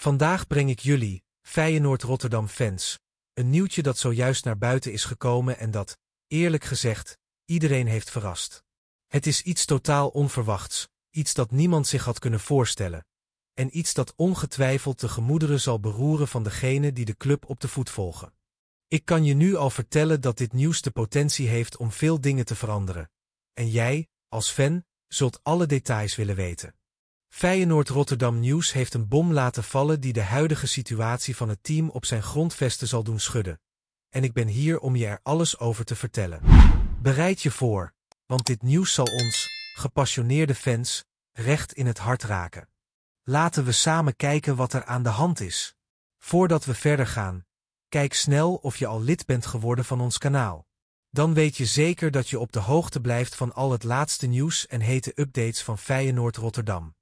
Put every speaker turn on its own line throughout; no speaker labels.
Vandaag breng ik jullie, Feyenoord Rotterdam fans, een nieuwtje dat zojuist naar buiten is gekomen en dat, eerlijk gezegd, iedereen heeft verrast. Het is iets totaal onverwachts, iets dat niemand zich had kunnen voorstellen. En iets dat ongetwijfeld de gemoederen zal beroeren van degenen die de club op de voet volgen. Ik kan je nu al vertellen dat dit nieuws de potentie heeft om veel dingen te veranderen. En jij, als fan, zult alle details willen weten. Feyenoord Rotterdam Nieuws heeft een bom laten vallen die de huidige situatie van het team op zijn grondvesten zal doen schudden. En ik ben hier om je er alles over te vertellen. Bereid je voor, want dit nieuws zal ons, gepassioneerde fans, recht in het hart raken. Laten we samen kijken wat er aan de hand is. Voordat we verder gaan, kijk snel of je al lid bent geworden van ons kanaal. Dan weet je zeker dat je op de hoogte blijft van al het laatste nieuws en hete updates van Feyenoord Rotterdam.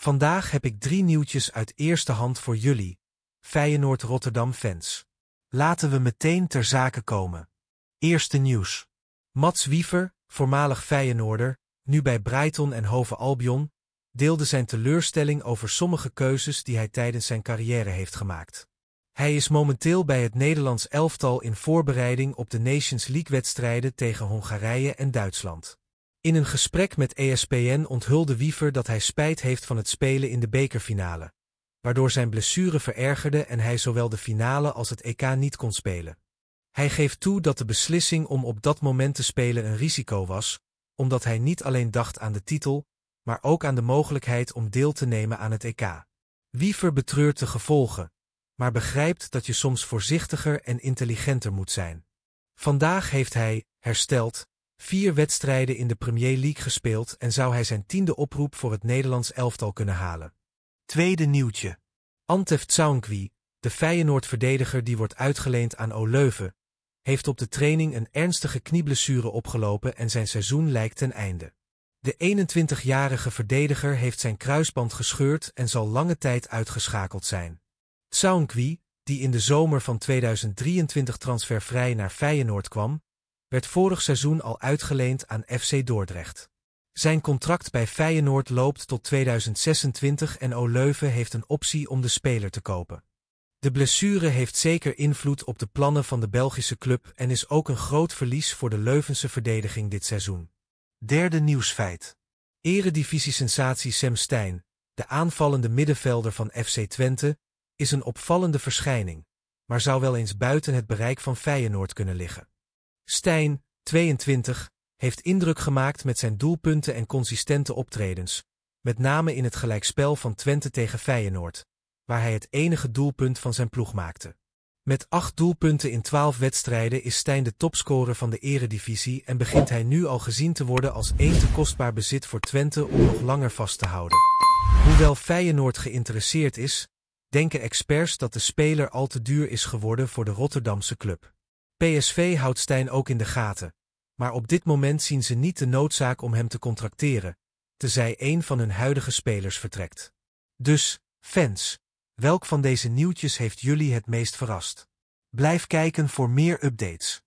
Vandaag heb ik drie nieuwtjes uit eerste hand voor jullie, Feyenoord Rotterdam fans. Laten we meteen ter zake komen. Eerste nieuws. Mats Wiever, voormalig Feyenoorder, nu bij Brighton en Hove Albion, deelde zijn teleurstelling over sommige keuzes die hij tijdens zijn carrière heeft gemaakt. Hij is momenteel bij het Nederlands elftal in voorbereiding op de Nations League-wedstrijden tegen Hongarije en Duitsland. In een gesprek met ESPN onthulde Wiever dat hij spijt heeft van het spelen in de bekerfinale, waardoor zijn blessure verergerde en hij zowel de finale als het EK niet kon spelen. Hij geeft toe dat de beslissing om op dat moment te spelen een risico was, omdat hij niet alleen dacht aan de titel, maar ook aan de mogelijkheid om deel te nemen aan het EK. Wiever betreurt de gevolgen, maar begrijpt dat je soms voorzichtiger en intelligenter moet zijn. Vandaag heeft hij, hersteld, vier wedstrijden in de Premier League gespeeld en zou hij zijn tiende oproep voor het Nederlands elftal kunnen halen. Tweede nieuwtje. Antef Tsaunkwi, de Feyenoord-verdediger die wordt uitgeleend aan Oleuven, heeft op de training een ernstige knieblessure opgelopen en zijn seizoen lijkt ten einde. De 21-jarige verdediger heeft zijn kruisband gescheurd en zal lange tijd uitgeschakeld zijn. Tsaunkwi, die in de zomer van 2023 transfervrij naar Feyenoord kwam, werd vorig seizoen al uitgeleend aan FC Dordrecht. Zijn contract bij Feyenoord loopt tot 2026 en Oleuven heeft een optie om de speler te kopen. De blessure heeft zeker invloed op de plannen van de Belgische club en is ook een groot verlies voor de Leuvense verdediging dit seizoen. Derde nieuwsfeit. Eredivisie-sensatie Sam Stein, de aanvallende middenvelder van FC Twente, is een opvallende verschijning, maar zou wel eens buiten het bereik van Feyenoord kunnen liggen. Stijn, 22, heeft indruk gemaakt met zijn doelpunten en consistente optredens, met name in het gelijkspel van Twente tegen Feyenoord, waar hij het enige doelpunt van zijn ploeg maakte. Met acht doelpunten in twaalf wedstrijden is Stijn de topscorer van de eredivisie en begint hij nu al gezien te worden als één te kostbaar bezit voor Twente om nog langer vast te houden. Hoewel Feyenoord geïnteresseerd is, denken experts dat de speler al te duur is geworden voor de Rotterdamse club. PSV houdt Stijn ook in de gaten, maar op dit moment zien ze niet de noodzaak om hem te contracteren, tezij een van hun huidige spelers vertrekt. Dus, fans, welk van deze nieuwtjes heeft jullie het meest verrast? Blijf kijken voor meer updates.